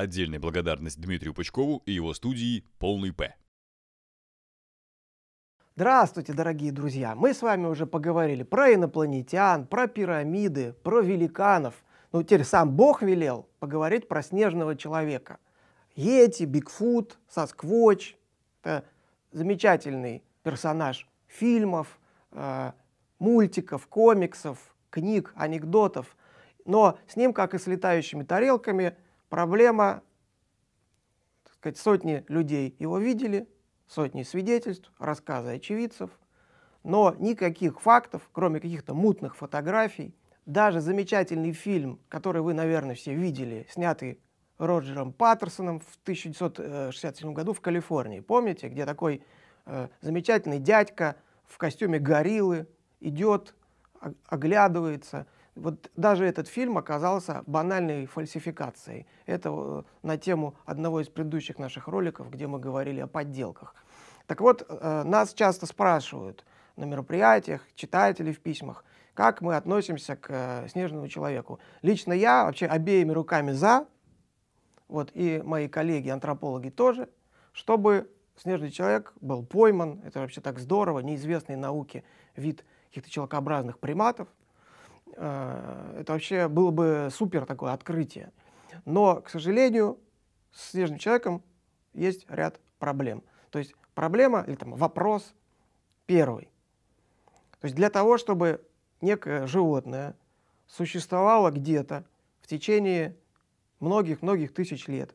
Отдельная благодарность Дмитрию Пучкову и его студии «Полный П». Здравствуйте, дорогие друзья! Мы с вами уже поговорили про инопланетян, про пирамиды, про великанов. Ну, теперь сам Бог велел поговорить про снежного человека. Йети, Бигфут, Сосквоч – это замечательный персонаж фильмов, э, мультиков, комиксов, книг, анекдотов. Но с ним, как и с летающими тарелками – проблема, так сказать, сотни людей его видели, сотни свидетельств, рассказы очевидцев, но никаких фактов, кроме каких-то мутных фотографий, даже замечательный фильм, который вы, наверное, все видели, снятый Роджером Паттерсоном в 1967 году в Калифорнии. Помните, где такой э, замечательный дядька в костюме гориллы идет, а, оглядывается – вот даже этот фильм оказался банальной фальсификацией. Это э, на тему одного из предыдущих наших роликов, где мы говорили о подделках. Так вот, э, нас часто спрашивают на мероприятиях, читатели в письмах, как мы относимся к э, «Снежному человеку». Лично я вообще обеими руками за, вот, и мои коллеги-антропологи тоже, чтобы «Снежный человек» был пойман, это вообще так здорово, неизвестный науке вид каких-то человекообразных приматов, а, это вообще было бы супер такое открытие. Но, к сожалению, с снежным человеком есть ряд проблем. То есть проблема или там вопрос первый. То есть для того, чтобы некое животное существовало где-то в течение многих-многих тысяч лет,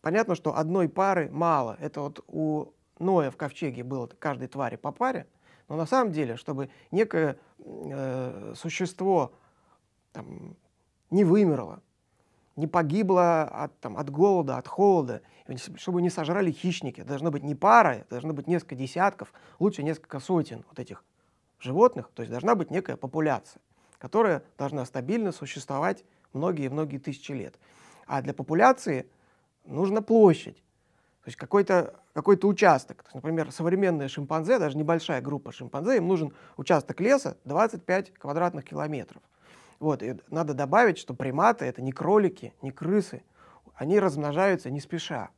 понятно, что одной пары мало. Это вот у Ноя в ковчеге было каждой твари по паре – но на самом деле, чтобы некое э, существо там, не вымерло, не погибло от, там, от голода, от холода, чтобы не сожрали хищники. Должно быть не пара, должно быть несколько десятков, лучше несколько сотен вот этих животных. То есть должна быть некая популяция, которая должна стабильно существовать многие-многие тысячи лет. А для популяции нужна площадь. То есть какой-то какой-то участок. То есть, например, современные шимпанзе, даже небольшая группа шимпанзе, им нужен участок леса 25 квадратных километров. Вот, и надо добавить, что приматы — это не кролики, не крысы. Они размножаются не спеша.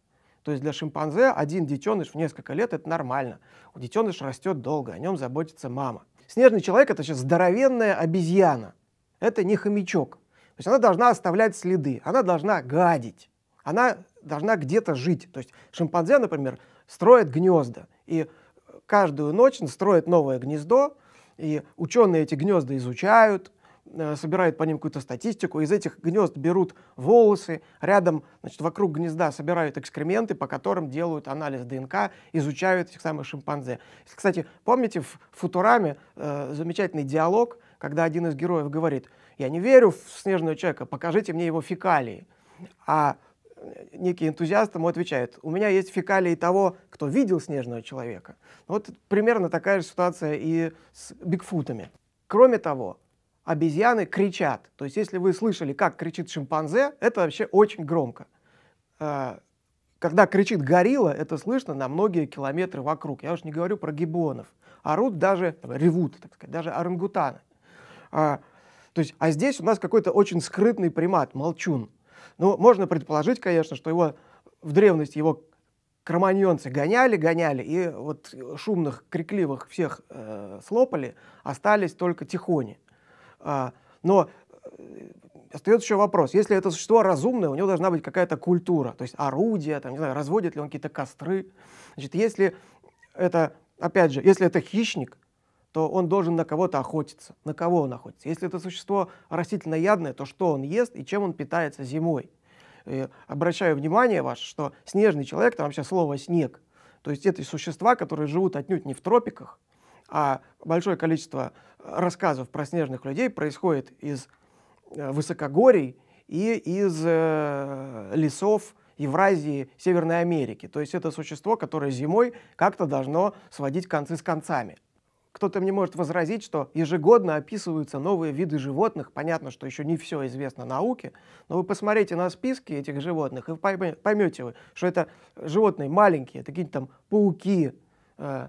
То есть для шимпанзе один детеныш в несколько лет — это нормально. У детеныш растет долго, о нем заботится мама. Снежный человек — это сейчас здоровенная обезьяна. Это не хомячок. То есть она должна оставлять следы, она должна гадить. Она должна где-то жить. То есть шимпанзе, например, строит гнезда, и каждую ночь строит новое гнездо, и ученые эти гнезда изучают, э, собирают по ним какую-то статистику, из этих гнезд берут волосы, рядом, значит, вокруг гнезда собирают экскременты, по которым делают анализ ДНК, изучают этих самых шимпанзе. Кстати, помните в «Футураме» э, замечательный диалог, когда один из героев говорит, я не верю в снежного человека, покажите мне его фекалии. А некий энтузиаст ему отвечает, у меня есть фекалии того, кто видел снежного человека. Вот примерно такая же ситуация и с бигфутами. Кроме того, обезьяны кричат. То есть если вы слышали, как кричит шимпанзе, это вообще очень громко. А, когда кричит горилла, это слышно на многие километры вокруг. Я уж не говорю про гибонов. Орут даже, ревут, так сказать, даже орангутаны. А, то есть, а здесь у нас какой-то очень скрытный примат, молчун. Ну, можно предположить, конечно, что его в древности его кроманьонцы гоняли, гоняли, и вот шумных, крикливых всех э, слопали, остались только тихони. А, но э, остается еще вопрос, если это существо разумное, у него должна быть какая-то культура, то есть орудие, там, не знаю, разводит ли он какие-то костры. Значит, если это, опять же, если это хищник, то он должен на кого-то охотиться. На кого он охотится? Если это существо растительноядное, то что он ест и чем он питается зимой? И э, обращаю внимание ваше, что снежный человек, там вообще слово «снег», то есть это существа, которые живут отнюдь не в тропиках, а большое количество э, рассказов про снежных людей происходит из э, высокогорий и из лесов Евразии, Северной Америки. То есть это существо, которое зимой как-то должно сводить концы с концами. Кто-то мне может возразить, что ежегодно описываются новые виды животных. Понятно, что еще не все известно науке, но вы посмотрите на списки этих животных и поймете вы, что это животные маленькие, это какие-то там пауки, э,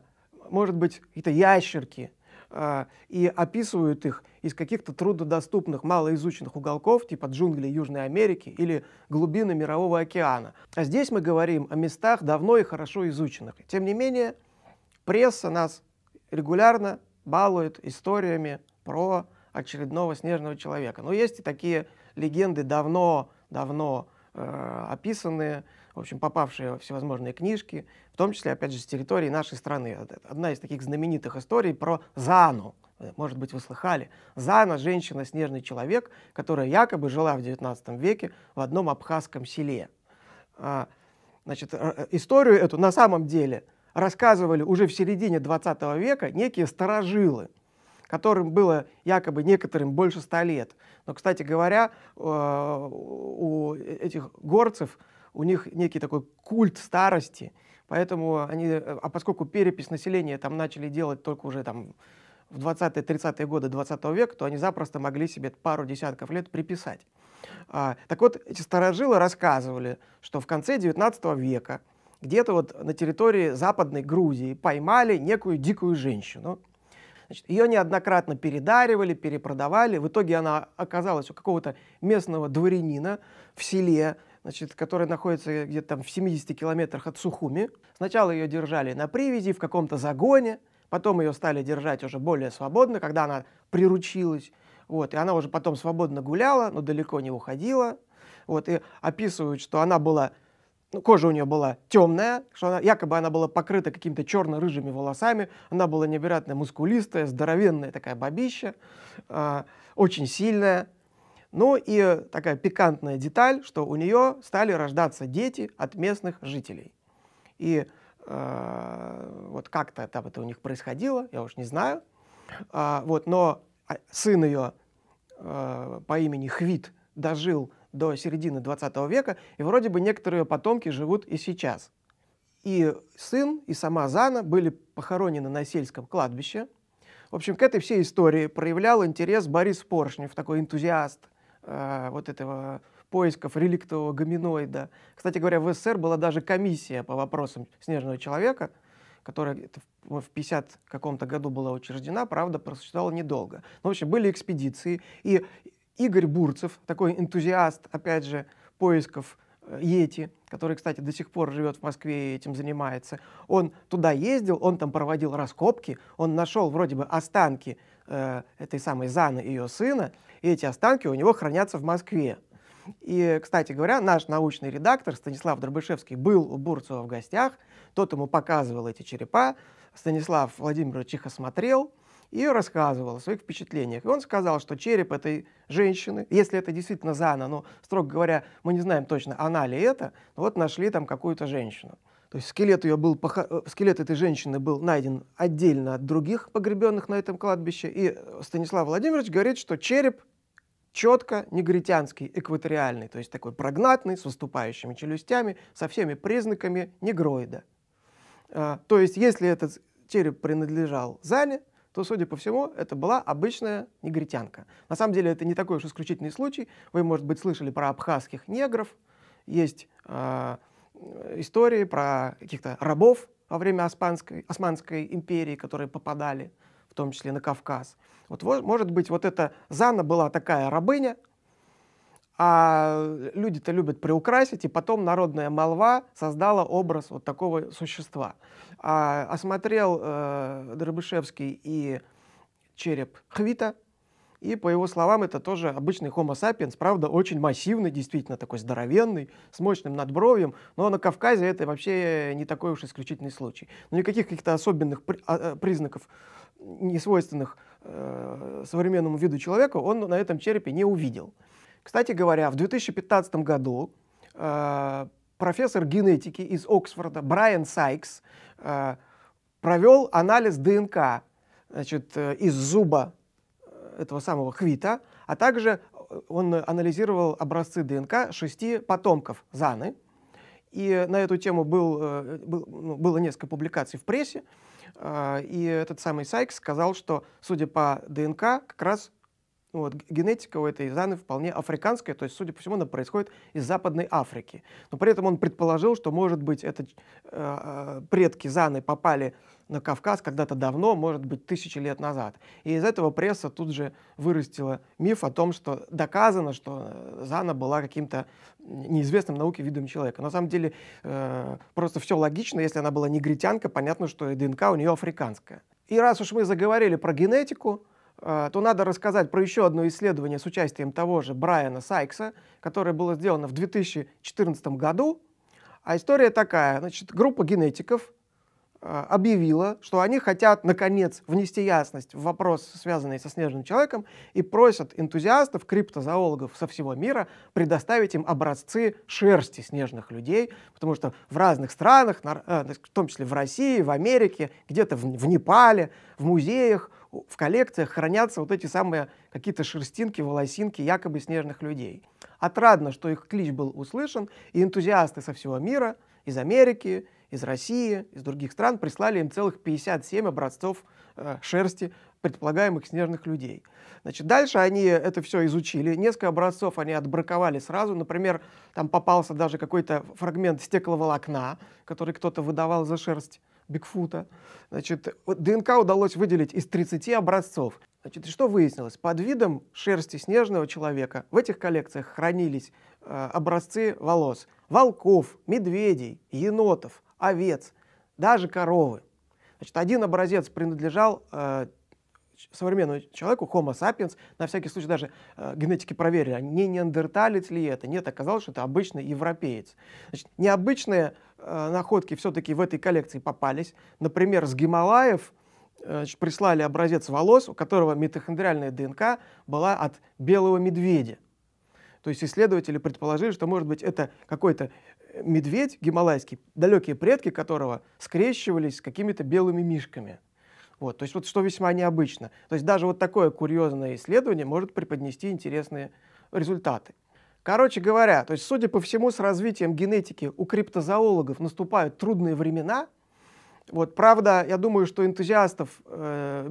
может быть, какие-то ящерки, э, и описывают их из каких-то труднодоступных, малоизученных уголков, типа джунглей Южной Америки или глубины Мирового океана. А здесь мы говорим о местах давно и хорошо изученных. Тем не менее, пресса нас регулярно балует историями про очередного снежного человека. Но есть и такие легенды давно, давно э, описанные, в общем, попавшие во всевозможные книжки, в том числе, опять же, с территории нашей страны. Одна из таких знаменитых историй про Зану. Может быть, вы слыхали. Зана – женщина-снежный человек, которая якобы жила в XIX веке в одном абхазском селе. А, значит, э, э, историю эту на самом деле – рассказывали уже в середине 20 века некие старожилы, которым было якобы некоторым больше ста лет. Но, кстати говоря, э, у этих горцев, у них некий такой культ старости, поэтому они, э, а поскольку перепись населения там начали делать только уже там в 20-30-е годы 20 века, то они запросто могли себе пару десятков лет приписать. А, так вот, эти старожилы рассказывали, что в конце 19 века где-то вот на территории Западной Грузии поймали некую дикую женщину. Значит, ее неоднократно передаривали, перепродавали. В итоге она оказалась у какого-то местного дворянина в селе, значит, который находится где-то там в 70 километрах от Сухуми. Сначала ее держали на привязи в каком-то загоне, потом ее стали держать уже более свободно, когда она приручилась. Вот, и она уже потом свободно гуляла, но далеко не уходила. Вот, и описывают, что она была ну, кожа у нее была темная, что она, якобы она была покрыта какими-то черно-рыжими волосами, она была невероятно мускулистая, здоровенная такая бабища, э, очень сильная. Ну и такая пикантная деталь, что у нее стали рождаться дети от местных жителей. И э, вот как-то там это у них происходило, я уж не знаю. Э, вот, но сын ее э, по имени Хвит дожил до середины 20 века, и вроде бы некоторые потомки живут и сейчас. И сын, и сама Зана были похоронены на сельском кладбище. В общем, к этой всей истории проявлял интерес Борис Поршнев, такой энтузиаст э, вот этого поисков реликтового гоминоида. Кстати говоря, в СССР была даже комиссия по вопросам снежного человека, которая в 50 каком-то году была учреждена, правда, просуществовала недолго. Но, ну, в общем, были экспедиции, и Игорь Бурцев, такой энтузиаст, опять же, поисков э, Йети, который, кстати, до сих пор живет в Москве и этим занимается, он туда ездил, он там проводил раскопки, он нашел вроде бы останки э, этой самой Заны и ее сына, и эти останки у него хранятся в Москве. И, кстати говоря, наш научный редактор Станислав Дробышевский был у Бурцева в гостях, тот ему показывал эти черепа, Станислав Владимирович их осмотрел – и рассказывал о своих впечатлениях. И он сказал, что череп этой женщины, если это действительно Зана, но, ну, строго говоря, мы не знаем точно, она ли это, вот нашли там какую-то женщину. То есть скелет, ее был, э, скелет этой женщины был найден отдельно от других погребенных на этом кладбище. И Станислав Владимирович говорит, что череп четко негритянский, экваториальный, то есть такой прогнатный, с выступающими челюстями, со всеми признаками негроида. А, то есть если этот череп принадлежал Зане, то, судя по всему, это была обычная негритянка. На самом деле это не такой уж исключительный случай. Вы, может быть, слышали про абхазских негров. Есть а, э, истории про каких-то рабов во время Османской, Османской империи, которые попадали в том числе на Кавказ. Вот, вот, может быть, вот эта Зана была такая рабыня, а люди-то любят приукрасить, и потом народная молва создала образ вот такого существа. А, осмотрел э, Дробышевский и череп Хвита, и, по его словам, это тоже обычный Homo sapiens, правда, очень массивный, действительно такой здоровенный, с мощным надбровьем, но на Кавказе это вообще не такой уж исключительный случай. Но никаких каких-то особенных а, а, признаков, несвойственных э, современному виду человека, он на этом черепе не увидел. Кстати говоря, в 2015 году э, профессор генетики из Оксфорда Брайан Сайкс э, провел анализ ДНК значит, э, из зуба э, этого самого Хвита, а также э, он анализировал образцы ДНК шести потомков Заны. И на эту тему был, был, ну, было несколько публикаций в прессе. И этот самый Сайкс сказал, что, судя по ДНК, как раз вот. Генетика у этой Заны вполне африканская, то есть, судя по всему, она происходит из Западной Африки. Но при этом он предположил, что, может быть, это э, э, предки Заны попали на Кавказ когда-то давно, может быть, тысячи лет назад. И из этого пресса тут же вырастила миф о том, что доказано, что э, Зана была каким-то неизвестным науке видом человека. На самом деле, э, просто все логично. Если она была негритянка, понятно, что и ДНК у нее африканская. И раз уж мы заговорили про генетику, а, то надо рассказать про еще одно исследование с участием того же Брайана Сайкса, которое было сделано в 2014 году. А история такая. Значит, группа генетиков а, объявила, что они хотят, наконец, внести ясность в вопрос, связанный со снежным человеком, и просят энтузиастов, криптозоологов со всего мира предоставить им образцы шерсти снежных людей, потому что в разных странах, э, в том числе в России, в Америке, где-то в Непале, в музеях, в коллекциях хранятся вот эти самые какие-то шерстинки, волосинки якобы снежных людей. Отрадно, что их клич был услышан, и энтузиасты со всего мира, из Америки, из России, из других стран прислали им целых 57 образцов э, шерсти предполагаемых снежных людей. Значит, дальше они это все изучили, несколько образцов они отбраковали сразу, например, там попался даже какой-то фрагмент стекловолокна, который кто-то выдавал за шерсть Бигфута. Значит, ДНК удалось выделить из 30 образцов. Значит, и что выяснилось? Под видом шерсти снежного человека в этих коллекциях хранились э, образцы волос волков, медведей, енотов, овец, даже коровы. Значит, один образец принадлежал э, современному человеку, Homo sapiens, на всякий случай даже э, генетики проверили, а не неандерталец ли это. Нет, оказалось, что это обычный европеец. Значит, необычные э, находки все-таки в этой коллекции попались. Например, с Гималаев э, прислали образец волос, у которого митохондриальная ДНК была от белого медведя. То есть исследователи предположили, что, может быть, это какой-то э, медведь гималайский, далекие предки которого скрещивались с какими-то белыми мишками – вот, то есть вот что весьма необычно. То есть даже вот такое курьезное исследование может преподнести интересные результаты. Короче говоря, то есть, судя по всему, с развитием генетики у криптозоологов наступают трудные времена, вот, правда, я думаю, что энтузиастов э,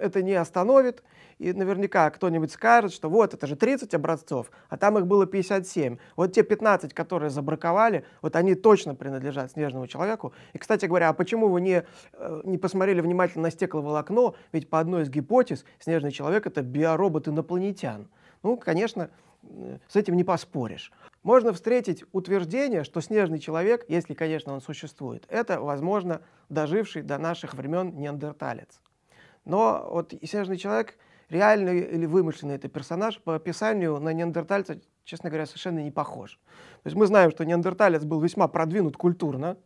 это не остановит, и наверняка кто-нибудь скажет, что вот, это же 30 образцов, а там их было 57. Вот те 15, которые забраковали, вот они точно принадлежат снежному человеку. И, кстати говоря, а почему вы не, э, не посмотрели внимательно на стекловолокно? Ведь по одной из гипотез снежный человек — это биоробот инопланетян. Ну, конечно, э, с этим не поспоришь можно встретить утверждение, что снежный человек, если, конечно, он существует, это, возможно, доживший до наших времен неандерталец. Но вот снежный человек, реальный или вымышленный это персонаж, по описанию на неандертальца, честно говоря, совершенно не похож. То есть мы знаем, что неандерталец был весьма продвинут культурно.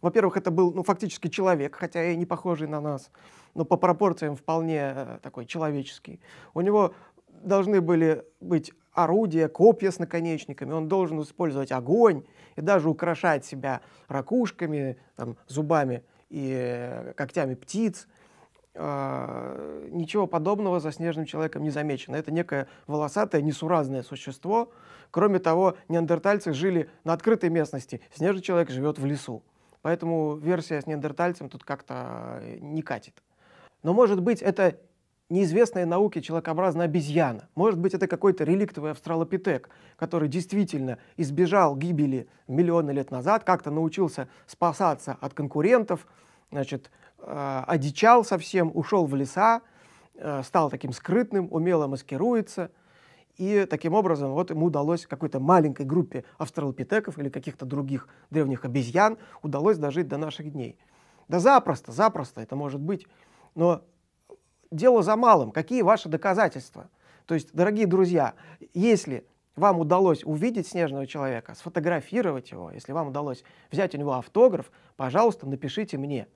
Во-первых, это был ну, фактически человек, хотя и не похожий на нас, но по пропорциям вполне э, такой человеческий. У него должны были быть орудия, копья с наконечниками, он должен использовать огонь и даже украшать себя ракушками, там, зубами и э, когтями птиц. А, ничего подобного за снежным человеком не замечено. Это некое волосатое, несуразное существо. Кроме того, неандертальцы жили на открытой местности, снежный человек живет в лесу. Поэтому версия с неандертальцем тут как-то э, не катит. Но, может быть, это неизвестная науке человекообразная обезьяна. Может быть, это какой-то реликтовый австралопитек, который действительно избежал гибели миллионы лет назад, как-то научился спасаться от конкурентов, значит, э, одичал совсем, ушел в леса, э, стал таким скрытным, умело маскируется. И таким образом вот ему удалось какой-то маленькой группе австралопитеков или каких-то других древних обезьян удалось дожить до наших дней. Да запросто, запросто это может быть. Но дело за малым. Какие ваши доказательства? То есть, дорогие друзья, если вам удалось увидеть снежного человека, сфотографировать его, если вам удалось взять у него автограф, пожалуйста, напишите мне.